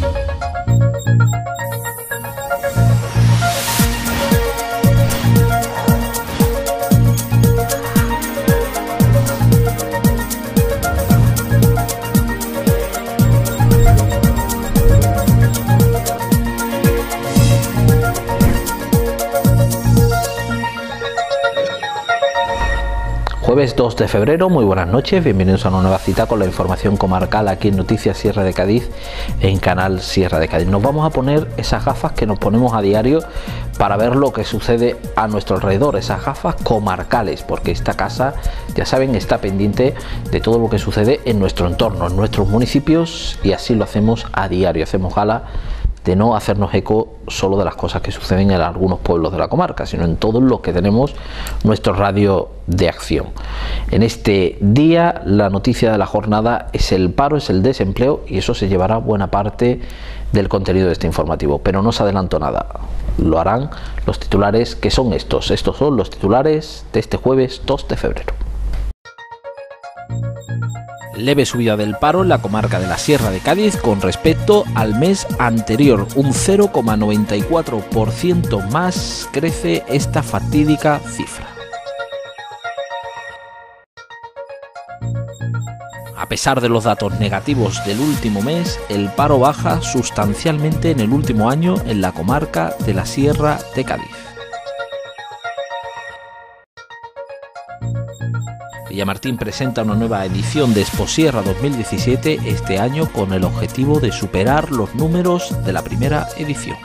thank you 2 de febrero. Muy buenas noches, bienvenidos a una nueva cita con la información comarcal aquí en Noticias Sierra de Cádiz, en Canal Sierra de Cádiz. Nos vamos a poner esas gafas que nos ponemos a diario para ver lo que sucede a nuestro alrededor, esas gafas comarcales, porque esta casa, ya saben, está pendiente de todo lo que sucede en nuestro entorno, en nuestros municipios, y así lo hacemos a diario. Hacemos gala de no hacernos eco solo de las cosas que suceden en algunos pueblos de la comarca, sino en todo lo que tenemos nuestro radio de acción. En este día la noticia de la jornada es el paro, es el desempleo y eso se llevará buena parte del contenido de este informativo, pero no se adelanto nada. Lo harán los titulares que son estos. Estos son los titulares de este jueves 2 de febrero. Leve subida del paro en la comarca de la Sierra de Cádiz con respecto al mes anterior. Un 0,94% más crece esta fatídica cifra. A pesar de los datos negativos del último mes, el paro baja sustancialmente en el último año en la comarca de la Sierra de Cádiz. Martín presenta una nueva edición de Exposierra 2017 este año con el objetivo de superar los números de la primera edición.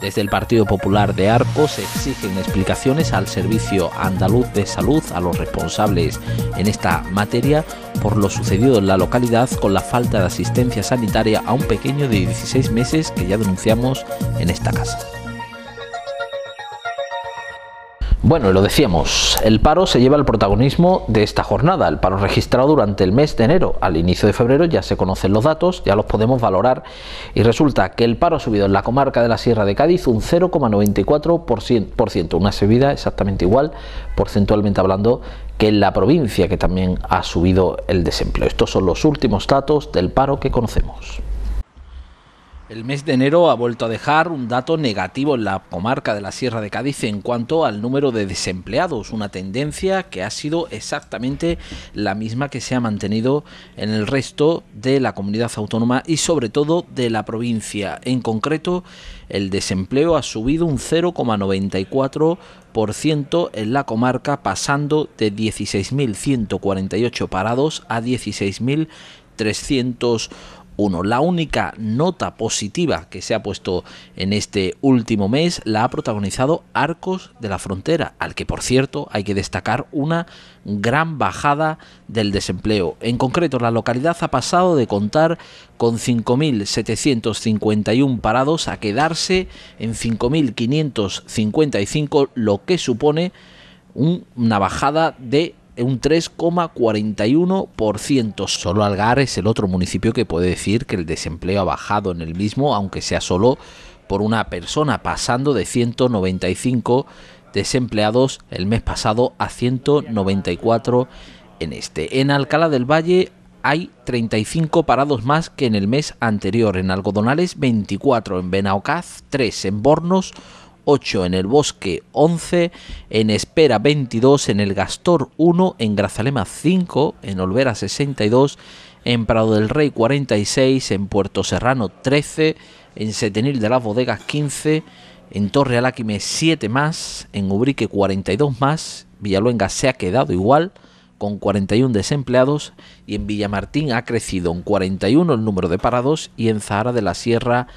Desde el Partido Popular de Arco se exigen explicaciones al Servicio Andaluz de Salud, a los responsables en esta materia, por lo sucedido en la localidad con la falta de asistencia sanitaria a un pequeño de 16 meses que ya denunciamos en esta casa. Bueno, lo decíamos, el paro se lleva el protagonismo de esta jornada. El paro registrado durante el mes de enero al inicio de febrero ya se conocen los datos, ya los podemos valorar y resulta que el paro ha subido en la comarca de la Sierra de Cádiz un 0,94%, una subida exactamente igual porcentualmente hablando que en la provincia que también ha subido el desempleo. Estos son los últimos datos del paro que conocemos. El mes de enero ha vuelto a dejar un dato negativo en la comarca de la Sierra de Cádiz en cuanto al número de desempleados, una tendencia que ha sido exactamente la misma que se ha mantenido en el resto de la comunidad autónoma y sobre todo de la provincia. En concreto, el desempleo ha subido un 0,94% en la comarca, pasando de 16.148 parados a 16.300 uno, La única nota positiva que se ha puesto en este último mes la ha protagonizado Arcos de la Frontera, al que por cierto hay que destacar una gran bajada del desempleo. En concreto, la localidad ha pasado de contar con 5.751 parados a quedarse en 5.555, lo que supone una bajada de un 3,41%. Solo Algar es el otro municipio que puede decir que el desempleo ha bajado en el mismo, aunque sea solo por una persona, pasando de 195 desempleados el mes pasado a 194 en este. En Alcalá del Valle hay 35 parados más que en el mes anterior, en Algodonales 24, en Benaocaz 3, en Bornos 8, en el Bosque 11, en Espera 22, en el Gastor 1, en Grazalema 5, en Olvera 62, en Prado del Rey 46, en Puerto Serrano 13, en Setenil de las Bodegas 15, en Torre Aláquime 7 más, en Ubrique 42 más, Villaluenga se ha quedado igual con 41 desempleados y en Villamartín ha crecido en 41 el número de parados y en Zahara de la Sierra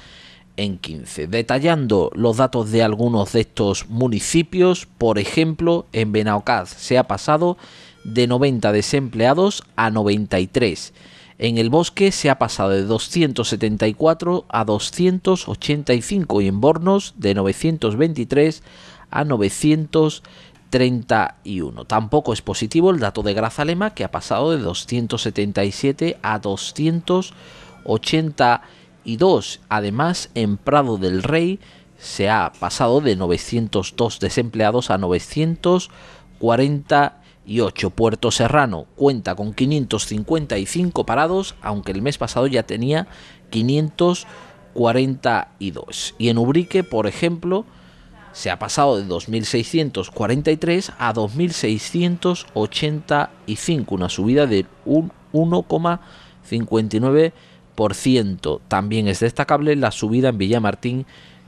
en 15. Detallando los datos de algunos de estos municipios, por ejemplo, en Benaocaz se ha pasado de 90 desempleados a 93. En el bosque se ha pasado de 274 a 285 y en Bornos de 923 a 931. Tampoco es positivo el dato de Grazalema que ha pasado de 277 a 285 y 2. Además, en Prado del Rey se ha pasado de 902 desempleados a 948. Puerto Serrano cuenta con 555 parados, aunque el mes pasado ya tenía 542. Y en Ubrique, por ejemplo, se ha pasado de 2.643 a 2.685, una subida de un 1,59%. También es destacable la subida en Villamartín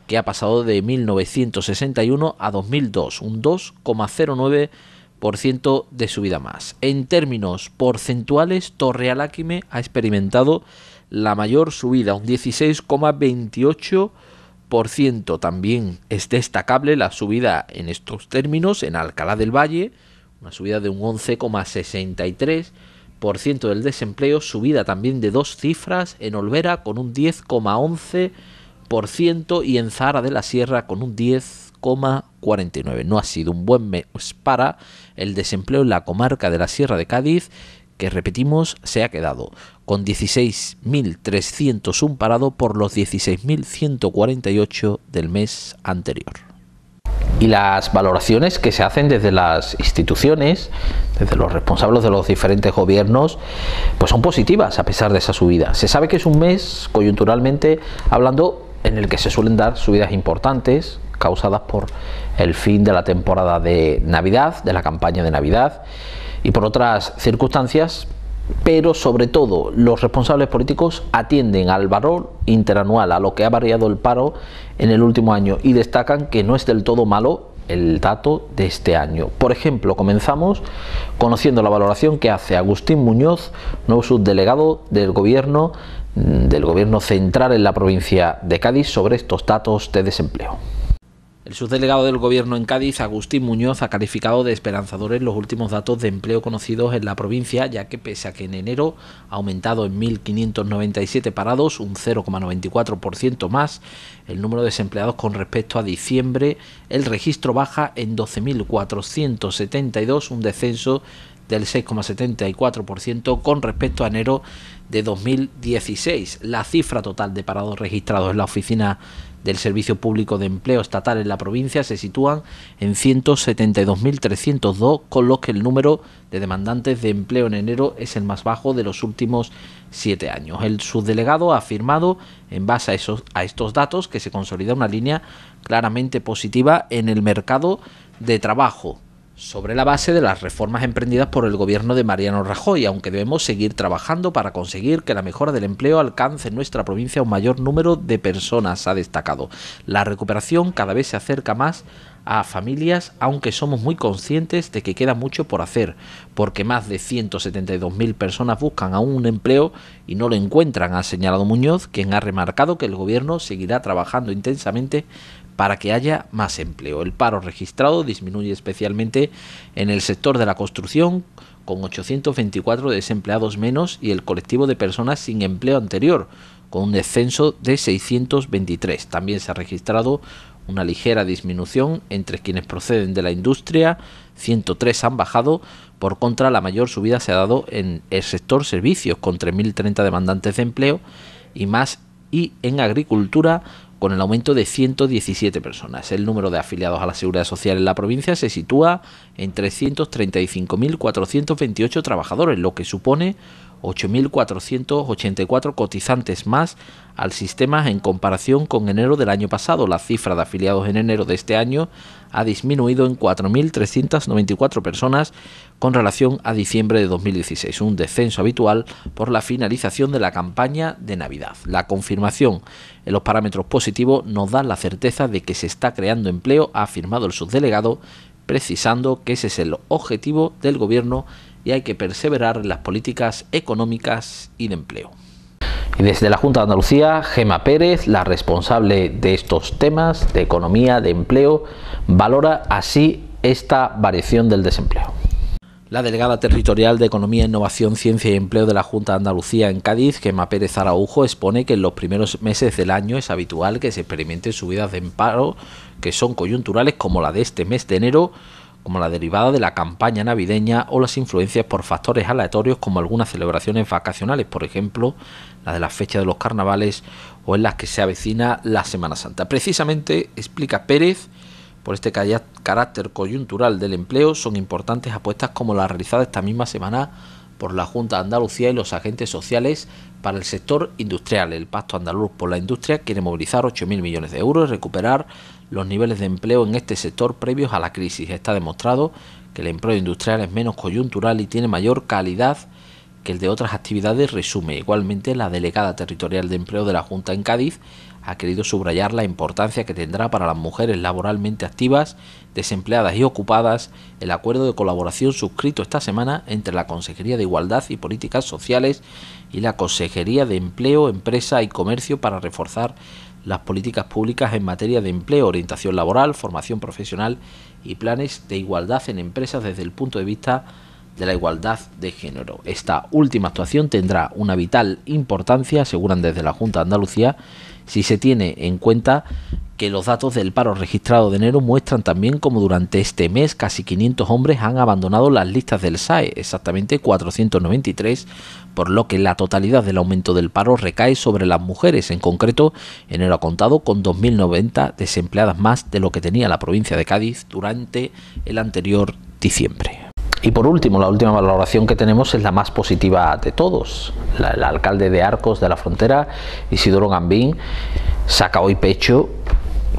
que ha pasado de 1961 a 2002, un 2,09% de subida más. En términos porcentuales, Torrealáquime ha experimentado la mayor subida, un 16,28%. También es destacable la subida en estos términos en Alcalá del Valle, una subida de un 11,63% del desempleo, subida también de dos cifras en Olvera con un 10,11% y en Zara de la Sierra con un 10,49%. No ha sido un buen mes para el desempleo en la comarca de la Sierra de Cádiz, que repetimos, se ha quedado con 16.301 parado por los 16.148 del mes anterior y las valoraciones que se hacen desde las instituciones, desde los responsables de los diferentes gobiernos, pues son positivas a pesar de esa subida. Se sabe que es un mes, coyunturalmente hablando, en el que se suelen dar subidas importantes causadas por el fin de la temporada de Navidad, de la campaña de Navidad y por otras circunstancias, pero sobre todo los responsables políticos atienden al valor interanual, a lo que ha variado el paro en el último año y destacan que no es del todo malo el dato de este año. Por ejemplo, comenzamos conociendo la valoración que hace Agustín Muñoz, nuevo subdelegado del gobierno del gobierno central en la provincia de Cádiz sobre estos datos de desempleo. El subdelegado del Gobierno en Cádiz, Agustín Muñoz, ha calificado de esperanzadores los últimos datos de empleo conocidos en la provincia, ya que pese a que en enero ha aumentado en 1.597 parados, un 0,94% más, el número de desempleados con respecto a diciembre, el registro baja en 12.472, un descenso del 6,74% con respecto a enero de 2016. La cifra total de parados registrados en la oficina del Servicio Público de Empleo Estatal en la provincia se sitúan en 172.302, con lo que el número de demandantes de empleo en enero es el más bajo de los últimos siete años. El subdelegado ha afirmado, en base a, esos, a estos datos, que se consolida una línea claramente positiva en el mercado de trabajo sobre la base de las reformas emprendidas por el gobierno de Mariano Rajoy, aunque debemos seguir trabajando para conseguir que la mejora del empleo alcance en nuestra provincia un mayor número de personas, ha destacado. La recuperación cada vez se acerca más a familias, aunque somos muy conscientes de que queda mucho por hacer, porque más de 172.000 personas buscan aún un empleo y no lo encuentran, ha señalado Muñoz, quien ha remarcado que el gobierno seguirá trabajando intensamente para que haya más empleo. El paro registrado disminuye especialmente en el sector de la construcción, con 824 desempleados menos y el colectivo de personas sin empleo anterior, con un descenso de 623. También se ha registrado una ligera disminución entre quienes proceden de la industria, 103 han bajado, por contra la mayor subida se ha dado en el sector servicios, con 3.030 demandantes de empleo y más, y en agricultura, con el aumento de 117 personas. El número de afiliados a la Seguridad Social en la provincia se sitúa en 335.428 trabajadores, lo que supone 8.484 cotizantes más al sistema en comparación con enero del año pasado. La cifra de afiliados en enero de este año ha disminuido en 4.394 personas con relación a diciembre de 2016, un descenso habitual por la finalización de la campaña de Navidad. La confirmación en los parámetros positivos nos da la certeza de que se está creando empleo, ha afirmado el subdelegado, precisando que ese es el objetivo del gobierno y hay que perseverar en las políticas económicas y de empleo. Y desde la Junta de Andalucía, Gema Pérez, la responsable de estos temas de economía, de empleo, valora así esta variación del desempleo. La delegada territorial de Economía, Innovación, Ciencia y Empleo de la Junta de Andalucía en Cádiz, Gema Pérez Araujo, expone que en los primeros meses del año es habitual que se experimenten subidas de paro que son coyunturales como la de este mes de enero, como la derivada de la campaña navideña o las influencias por factores aleatorios como algunas celebraciones vacacionales, por ejemplo, la de la fecha de los carnavales o en las que se avecina la Semana Santa. Precisamente, explica Pérez, por este carácter coyuntural del empleo, son importantes apuestas como la realizada esta misma semana por la Junta de Andalucía y los agentes sociales para el sector industrial. El Pacto Andaluz por la Industria quiere movilizar 8.000 millones de euros y recuperar los niveles de empleo en este sector previos a la crisis. Está demostrado que el empleo industrial es menos coyuntural y tiene mayor calidad que el de otras actividades, resume. Igualmente, la delegada territorial de empleo de la Junta en Cádiz ha querido subrayar la importancia que tendrá para las mujeres laboralmente activas, desempleadas y ocupadas el acuerdo de colaboración suscrito esta semana entre la Consejería de Igualdad y Políticas Sociales y la Consejería de Empleo, Empresa y Comercio para reforzar las políticas públicas en materia de empleo, orientación laboral, formación profesional y planes de igualdad en empresas desde el punto de vista de la igualdad de género. Esta última actuación tendrá una vital importancia, aseguran desde la Junta de Andalucía, si se tiene en cuenta que los datos del paro registrado de enero muestran también como durante este mes casi 500 hombres han abandonado las listas del SAE, exactamente 493, por lo que la totalidad del aumento del paro recae sobre las mujeres. En concreto, enero ha contado con 2.090 desempleadas más de lo que tenía la provincia de Cádiz durante el anterior diciembre. Y por último, la última valoración que tenemos es la más positiva de todos. el alcalde de Arcos de la Frontera, Isidoro Gambín, saca hoy pecho,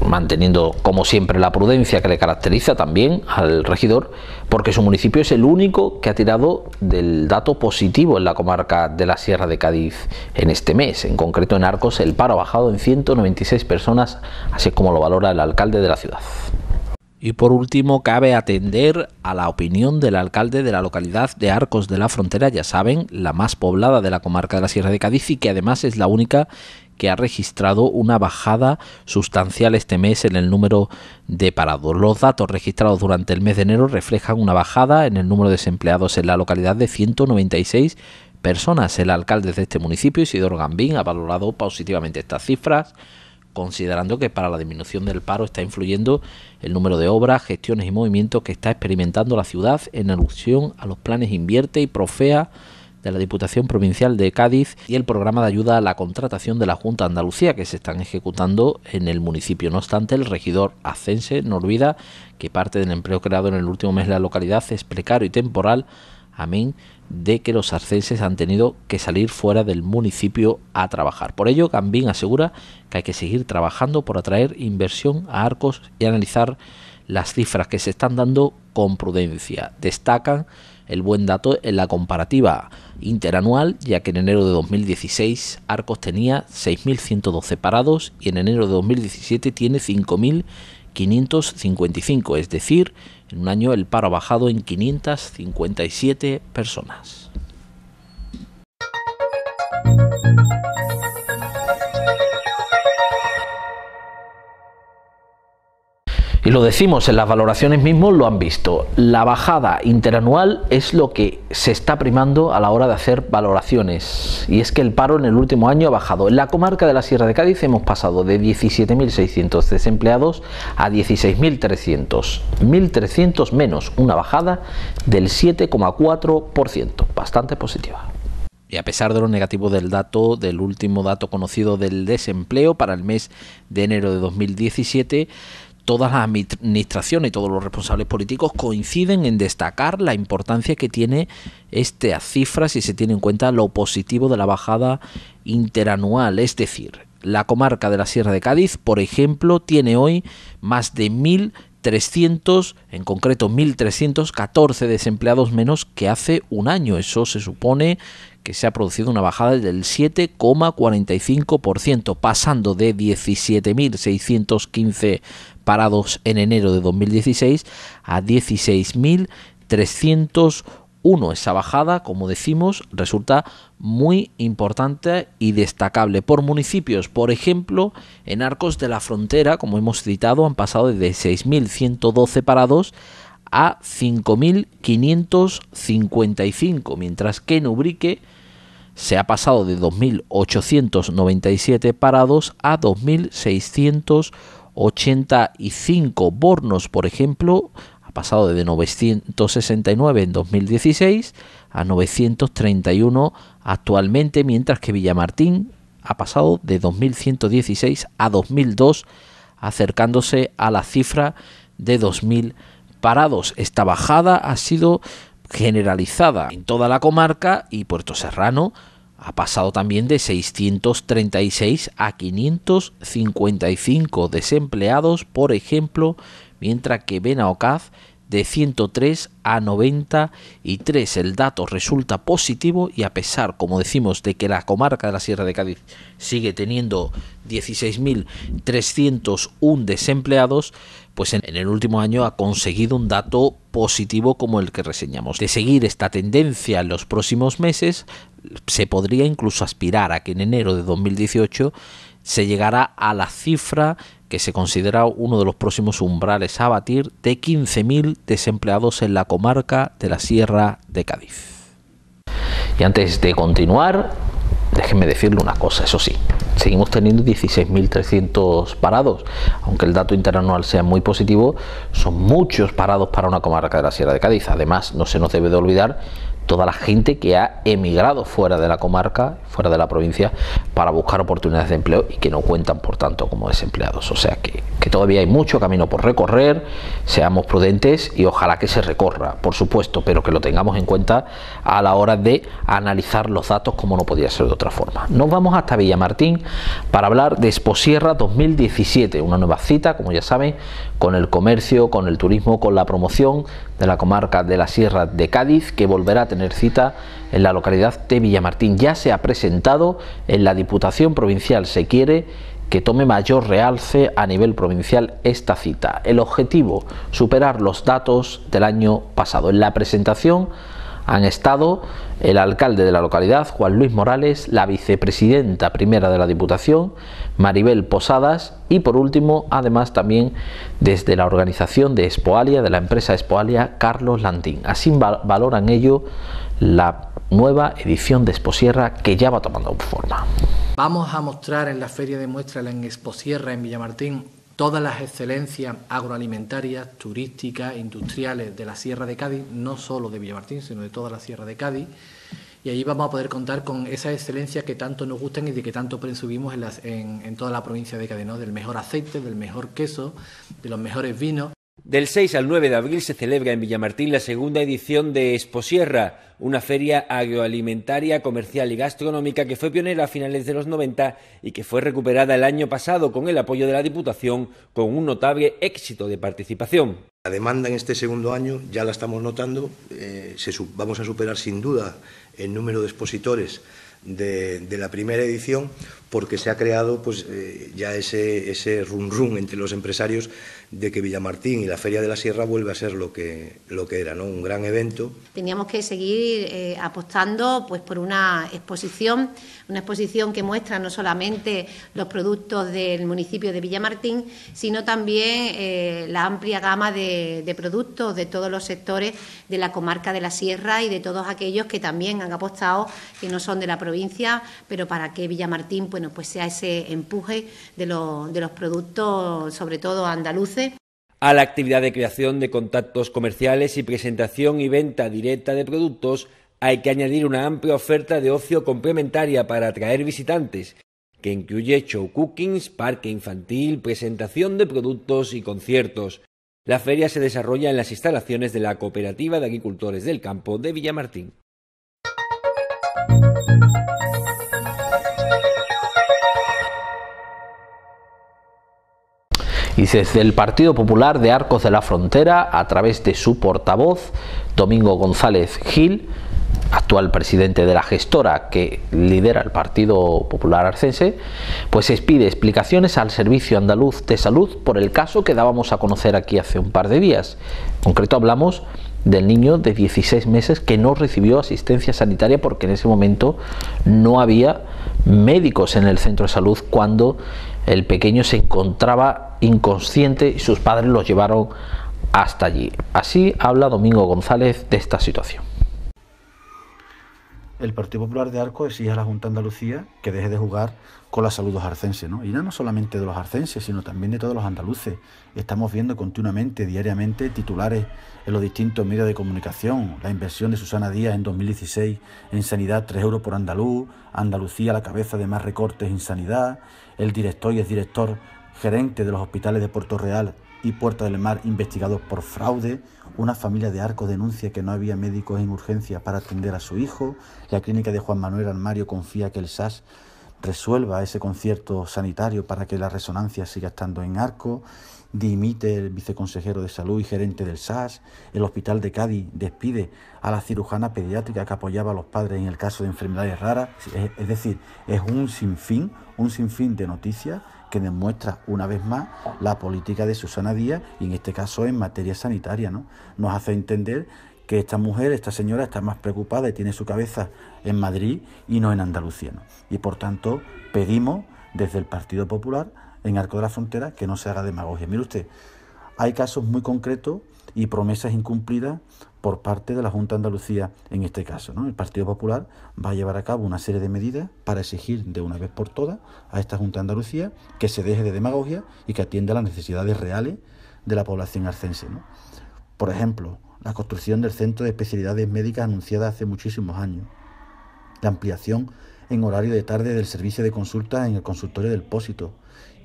manteniendo como siempre la prudencia que le caracteriza también al regidor, porque su municipio es el único que ha tirado del dato positivo en la comarca de la Sierra de Cádiz en este mes. En concreto en Arcos el paro ha bajado en 196 personas, así como lo valora el alcalde de la ciudad. Y por último, cabe atender a la opinión del alcalde de la localidad de Arcos de la Frontera, ya saben, la más poblada de la comarca de la Sierra de Cádiz y que además es la única que ha registrado una bajada sustancial este mes en el número de parados. Los datos registrados durante el mes de enero reflejan una bajada en el número de desempleados en la localidad de 196 personas. El alcalde de este municipio, Isidoro Gambín, ha valorado positivamente estas cifras considerando que para la disminución del paro está influyendo el número de obras, gestiones y movimientos que está experimentando la ciudad en alusión a los planes Invierte y Profea de la Diputación Provincial de Cádiz y el programa de ayuda a la contratación de la Junta de Andalucía que se están ejecutando en el municipio. No obstante, el regidor Ascense no olvida que parte del empleo creado en el último mes de la localidad es precario y temporal, amén de que los arcenses han tenido que salir fuera del municipio a trabajar. Por ello, Gambín asegura que hay que seguir trabajando por atraer inversión a Arcos y analizar las cifras que se están dando con prudencia. Destacan el buen dato en la comparativa interanual, ya que en enero de 2016 Arcos tenía 6.112 parados y en enero de 2017 tiene 5.555, es decir, en un año el paro ha bajado en 557 personas. y lo decimos en las valoraciones mismos, lo han visto. La bajada interanual es lo que se está primando a la hora de hacer valoraciones. Y es que el paro en el último año ha bajado. En la comarca de la Sierra de Cádiz hemos pasado de 17.600 desempleados a 16.300. 1.300 menos, una bajada del 7,4%. Bastante positiva. Y a pesar de lo negativo del dato, del último dato conocido del desempleo para el mes de enero de 2017, todas las administraciones y todos los responsables políticos coinciden en destacar la importancia que tiene esta cifra si se tiene en cuenta lo positivo de la bajada interanual. Es decir, la comarca de la Sierra de Cádiz, por ejemplo, tiene hoy más de 1.300, en concreto 1.314 desempleados menos que hace un año. Eso se supone que se ha producido una bajada del 7,45%, pasando de 17.615 parados en enero de 2016 a 16.301. Esa bajada, como decimos, resulta muy importante y destacable por municipios. Por ejemplo, en Arcos de la Frontera, como hemos citado, han pasado de 6.112 parados a 5.555, mientras que en Ubrique se ha pasado de 2.897 parados a 2.600 85 Bornos, por ejemplo, ha pasado de 969 en 2016 a 931 actualmente, mientras que Villamartín ha pasado de 2116 a 2002, acercándose a la cifra de 2000 parados. Esta bajada ha sido generalizada en toda la comarca y Puerto Serrano ha pasado también de 636 a 555 desempleados, por ejemplo, mientras que Benaocaz de 103 a 93. El dato resulta positivo y a pesar, como decimos, de que la comarca de la Sierra de Cádiz sigue teniendo 16.301 desempleados, pues en, el último año ha conseguido un dato positivo como el que reseñamos. De seguir esta tendencia en los próximos meses, se podría incluso aspirar a que en enero de 2018 se llegara a la cifra que se considera uno de los próximos umbrales a batir de 15.000 desempleados en la comarca de la Sierra de Cádiz. Y antes de continuar, déjenme decirle una cosa, eso sí, seguimos teniendo 16.300 parados, aunque el dato interanual sea muy positivo, son muchos parados para una comarca de la Sierra de Cádiz. Además, no se nos debe de olvidar toda la gente que ha emigrado fuera de la comarca, fuera de la provincia, para buscar oportunidades de empleo y que no cuentan, por tanto, como desempleados. O sea que, todavía hay mucho camino por recorrer, seamos prudentes y ojalá que se recorra, por supuesto, pero que lo tengamos en cuenta a la hora de analizar los datos como no podía ser de otra forma. Nos vamos hasta Villamartín para hablar de Exposierra 2017, una nueva cita, como ya saben, con el comercio, con el turismo, con la promoción de la comarca de la Sierra de Cádiz, que volverá a tener cita en la localidad de Villamartín. Ya se ha presentado en la Diputación Provincial. Se quiere que tome mayor realce a nivel provincial esta cita. El objetivo, superar los datos del año pasado. En la presentación han estado el alcalde de la localidad, Juan Luis Morales, la vicepresidenta primera de la Diputación, Maribel Posadas y por último, además también desde la organización de Espoalia, de la empresa Espoalia, Carlos Landín Así valoran ello la nueva edición de Exposierra que ya va tomando forma. Vamos a mostrar en la feria de muestra en Exposierra en Villamartín todas las excelencias agroalimentarias, turísticas, industriales de la Sierra de Cádiz, no solo de Villamartín, sino de toda la Sierra de Cádiz y ahí vamos a poder contar con esa excelencia que tanto nos gustan y de que tanto presubimos... en, toda la provincia de Cádiz, del mejor aceite, del mejor queso, de los mejores vinos. Del 6 al 9 de abril se celebra en Villamartín la segunda edición de Exposierra, una feria agroalimentaria, comercial y gastronómica que fue pionera a finales de los 90 y que fue recuperada el año pasado con el apoyo de la Diputación con un notable éxito de participación. La demanda en este segundo año ya la estamos notando, eh, vamos a superar sin duda el número de expositores de, la primera edición porque se ha creado pues eh, ya ese, ese run run entre los empresarios de que Villamartín y la Feria de la Sierra vuelva a ser lo que, lo que era, ¿no? Un gran evento. Teníamos que seguir eh, apostando pues, por una exposición, una exposición que muestra no solamente los productos del municipio de Villamartín, sino también eh, la amplia gama de, productos de todos los sectores de la comarca de la Sierra y de todos aquellos que también han apostado, que no son de la provincia, pero para que Villamartín bueno, pues sea ese empuje de los productos, sobre todo andaluces a la actividad de creación de contactos comerciales y presentación y venta directa de productos, hay que añadir una amplia oferta de ocio complementaria para atraer visitantes, que incluye show cookings, parque infantil, presentación de productos y conciertos. La feria se desarrolla en las instalaciones de la Cooperativa de Agricultores del Campo de Villamartín. Y desde el Partido Popular de Arcos de la Frontera, a través de su portavoz, Domingo González Gil, actual presidente de la gestora que lidera el Partido Popular Arcense, pues pide explicaciones al Servicio Andaluz de Salud por el caso que dábamos a conocer aquí hace un par de días. En concreto hablamos del niño de 16 meses que no recibió asistencia sanitaria porque en ese momento no había médicos en el centro de salud cuando el pequeño se encontraba inconsciente y sus padres lo llevaron hasta allí. Así habla Domingo González de esta situación. El Partido Popular de Arco exige a la Junta de Andalucía que deje de jugar con la salud de los arcenses, Y no solamente de los arcenses, sino también de todos los andaluces. Estamos viendo continuamente, diariamente, titulares en los distintos medios de comunicación. La inversión de Susana Díaz en 2016 en sanidad, 3 euros por andaluz. Andalucía la cabeza de más recortes en sanidad el director y exdirector gerente de los hospitales de Puerto Real y Puerto del Mar investigados por fraude, una familia de Arco denuncia que no había médicos en urgencia para atender a su hijo, la clínica de Juan Manuel Armario confía que el SAS resuelva ese concierto sanitario para que la resonancia siga estando en Arco dimite el viceconsejero de salud y gerente del SAS, el hospital de Cádiz despide a la cirujana pediátrica que apoyaba a los padres en el caso de enfermedades raras, es decir, es un sinfín, un sinfín de noticias que demuestra una vez más la política de Susana Díaz y en este caso en materia sanitaria, ¿no? Nos hace entender que esta mujer, esta señora está más preocupada y tiene su cabeza en Madrid y no en Andalucía. Y por tanto pedimos desde el Partido Popular en Arco de la Frontera que no se haga demagogia. Mire usted, hay casos muy concretos y promesas incumplidas por parte de la Junta de Andalucía en este caso. ¿no? El Partido Popular va a llevar a cabo una serie de medidas para exigir de una vez por todas a esta Junta de Andalucía que se deje de demagogia y que atienda las necesidades reales de la población arcense. ¿no? Por ejemplo, la construcción del Centro de Especialidades Médicas anunciada hace muchísimos años, la ampliación en horario de tarde del servicio de consulta en el consultorio del Pósito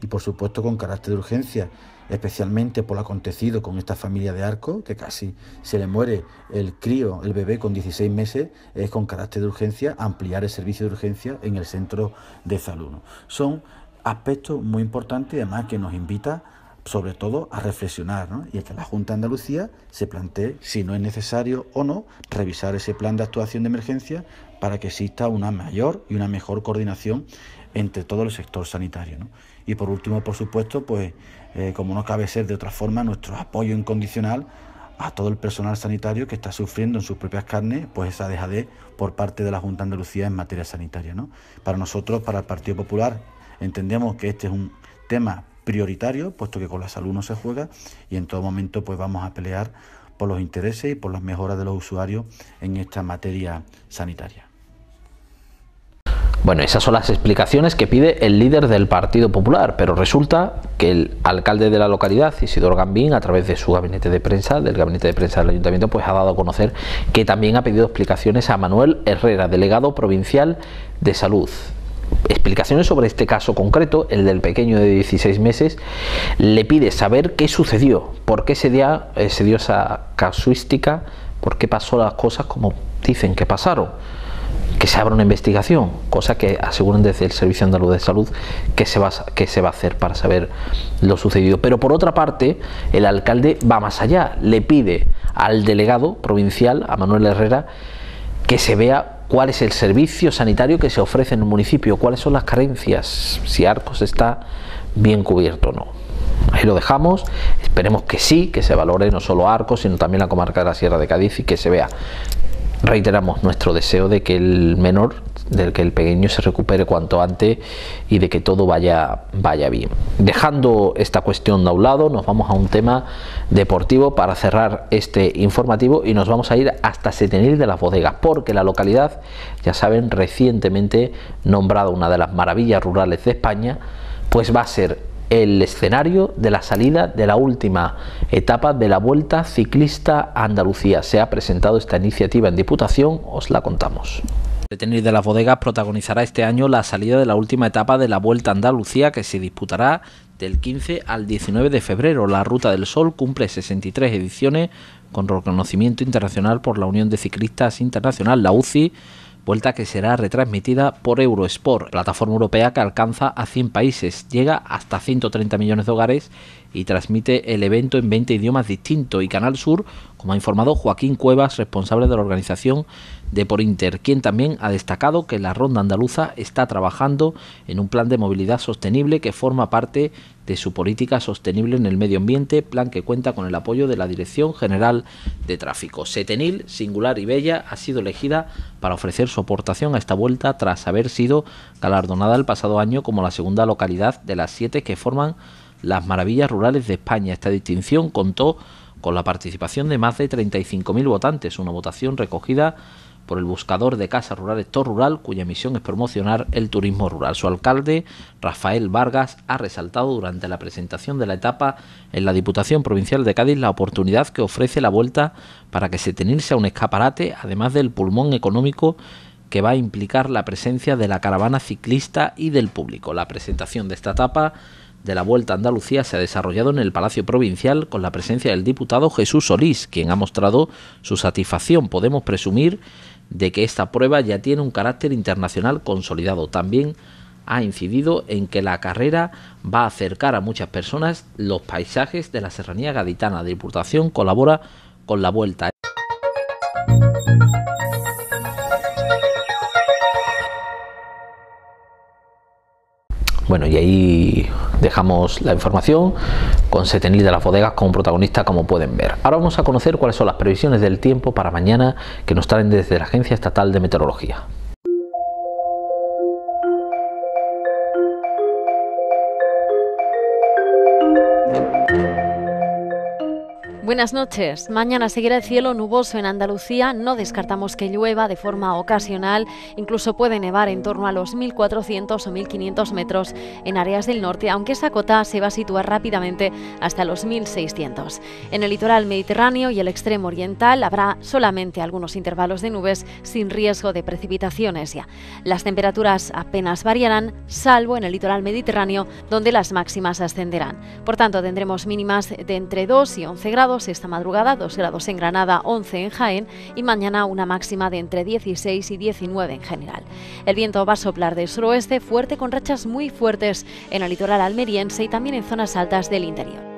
y por supuesto con carácter de urgencia, especialmente por lo acontecido con esta familia de Arco, que casi se le muere el crío, el bebé con 16 meses, es con carácter de urgencia ampliar el servicio de urgencia en el centro de salud. Son aspectos muy importantes y además que nos invita sobre todo a reflexionar y a que la Junta de Andalucía se plantee si no es necesario o no revisar ese plan de actuación de emergencia para que exista una mayor y una mejor coordinación entre todo el sector sanitario. ¿no? Y por último, por supuesto, pues eh, como no cabe ser de otra forma, nuestro apoyo incondicional a todo el personal sanitario que está sufriendo en sus propias carnes pues esa dejadez por parte de la Junta de Andalucía en materia sanitaria. Para nosotros, para el Partido Popular, entendemos que este es un tema prioritario, puesto que con la salud no se juega y en todo momento pues vamos a pelear por los intereses y por las mejoras de los usuarios en esta materia sanitaria. Bueno, esas son las explicaciones que pide el líder del Partido Popular, pero resulta que el alcalde de la localidad, Isidoro Gambín, a través de su gabinete de prensa, del gabinete de prensa del ayuntamiento, pues ha dado a conocer que también ha pedido explicaciones a Manuel Herrera, delegado provincial de salud explicaciones sobre este caso concreto, el del pequeño de 16 meses, le pide saber qué sucedió, por qué se, eh, se dio esa casuística, por qué pasó las cosas como dicen que pasaron que se abra una investigación, cosa que aseguran desde el Servicio Andaluz de Salud que se, va, que se va a hacer para saber lo sucedido. Pero por otra parte, el alcalde va más allá, le pide al delegado provincial, a Manuel Herrera, que se vea cuál es el servicio sanitario que se ofrece en el municipio, cuáles son las carencias, si Arcos está bien cubierto o no. Ahí lo dejamos, esperemos que sí, que se valore no solo Arcos, sino también la comarca de la Sierra de Cádiz y que se vea reiteramos nuestro deseo de que el menor, del que el pequeño se recupere cuanto antes y de que todo vaya, vaya bien. Dejando esta cuestión de a un lado, nos vamos a un tema deportivo para cerrar este informativo y nos vamos a ir hasta Setenil de las Bodegas, porque la localidad, ya saben, recientemente nombrada una de las maravillas rurales de España, pues va a ser el escenario de la salida de la última etapa de la Vuelta Ciclista Andalucía. Se ha presentado esta iniciativa en Diputación, os la contamos. Detenir de las Bodegas protagonizará este año la salida de la última etapa de la Vuelta Andalucía que se disputará del 15 al 19 de febrero. La Ruta del Sol cumple 63 ediciones con reconocimiento internacional por la Unión de Ciclistas Internacional, la UCI vuelta que será retransmitida por Eurosport, plataforma europea que alcanza a 100 países, llega hasta 130 millones de hogares y transmite el evento en 20 idiomas distintos y Canal Sur, como ha informado Joaquín Cuevas, responsable de la organización, de por Inter, quien también ha destacado que la Ronda Andaluza está trabajando en un plan de movilidad sostenible que forma parte de su política sostenible en el medio ambiente, plan que cuenta con el apoyo de la Dirección General de Tráfico. Setenil, singular y bella, ha sido elegida para ofrecer su aportación a esta vuelta tras haber sido galardonada el pasado año como la segunda localidad de las siete que forman las maravillas rurales de España. Esta distinción contó con la participación de más de 35.000 votantes, una votación recogida por el buscador de casas rurales Tor Rural, cuya misión es promocionar el turismo rural. Su alcalde, Rafael Vargas, ha resaltado durante la presentación de la etapa en la Diputación Provincial de Cádiz la oportunidad que ofrece la vuelta para que se a un escaparate, además del pulmón económico que va a implicar la presencia de la caravana ciclista y del público. La presentación de esta etapa de la Vuelta a Andalucía se ha desarrollado en el Palacio Provincial con la presencia del diputado Jesús Solís, quien ha mostrado su satisfacción, podemos presumir, de que esta prueba ya tiene un carácter internacional consolidado. También ha incidido en que la carrera va a acercar a muchas personas los paisajes de la serranía gaditana. La Diputación colabora con la vuelta. Bueno, y ahí dejamos la información con Setenil de las bodegas como protagonista, como pueden ver. Ahora vamos a conocer cuáles son las previsiones del tiempo para mañana que nos traen desde la Agencia Estatal de Meteorología. Buenas noches. Mañana seguirá el cielo nuboso en Andalucía. No descartamos que llueva de forma ocasional. Incluso puede nevar en torno a los 1.400 o 1.500 metros en áreas del norte, aunque esa cota se va a situar rápidamente hasta los 1.600. En el litoral mediterráneo y el extremo oriental habrá solamente algunos intervalos de nubes sin riesgo de precipitaciones ya. Las temperaturas apenas variarán, salvo en el litoral mediterráneo, donde las máximas ascenderán. Por tanto, tendremos mínimas de entre 2 y 11 grados esta madrugada, 2 grados en Granada, 11 en Jaén y mañana una máxima de entre 16 y 19 en general. El viento va a soplar de suroeste fuerte con rachas muy fuertes en el litoral almeriense y también en zonas altas del interior.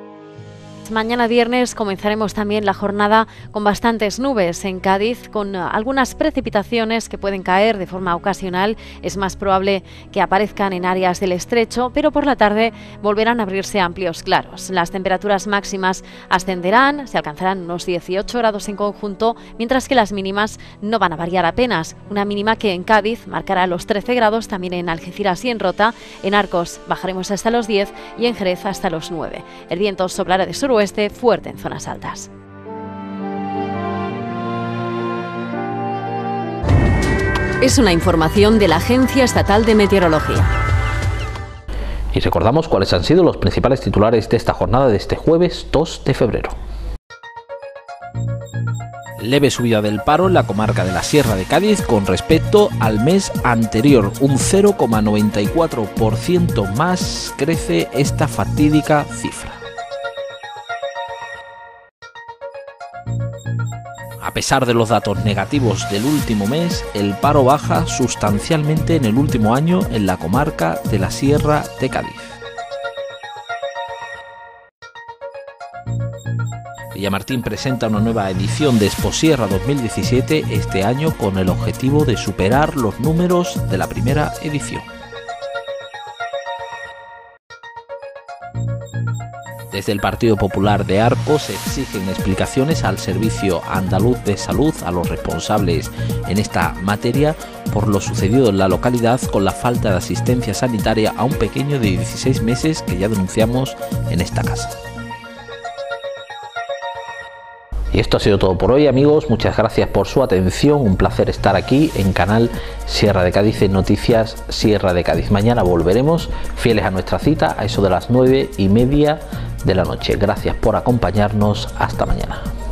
Mañana viernes comenzaremos también la jornada con bastantes nubes en Cádiz, con eh, algunas precipitaciones que pueden caer de forma ocasional. Es más probable que aparezcan en áreas del estrecho, pero por la tarde volverán a abrirse amplios claros. Las temperaturas máximas ascenderán, se alcanzarán unos 18 grados en conjunto, mientras que las mínimas no van a variar apenas. Una mínima que en Cádiz marcará los 13 grados, también en Algeciras y en Rota. En Arcos bajaremos hasta los 10 y en Jerez hasta los 9. El viento soplará de sur este fuerte en zonas altas. Es una información de la Agencia Estatal de Meteorología. Y recordamos cuáles han sido los principales titulares de esta jornada de este jueves 2 de febrero. Leve subida del paro en la comarca de la Sierra de Cádiz con respecto al mes anterior. Un 0,94% más crece esta fatídica cifra. A pesar de los datos negativos del último mes, el paro baja sustancialmente en el último año en la comarca de la Sierra de Cádiz. Villamartín presenta una nueva edición de Exposierra 2017 este año con el objetivo de superar los números de la primera edición. Desde el Partido Popular de se exigen explicaciones al Servicio Andaluz de Salud, a los responsables en esta materia, por lo sucedido en la localidad con la falta de asistencia sanitaria a un pequeño de 16 meses que ya denunciamos en esta casa. Y esto ha sido todo por hoy amigos, muchas gracias por su atención, un placer estar aquí en canal Sierra de Cádiz en Noticias Sierra de Cádiz. Mañana volveremos fieles a nuestra cita a eso de las 9 y media de la noche. Gracias por acompañarnos. Hasta mañana.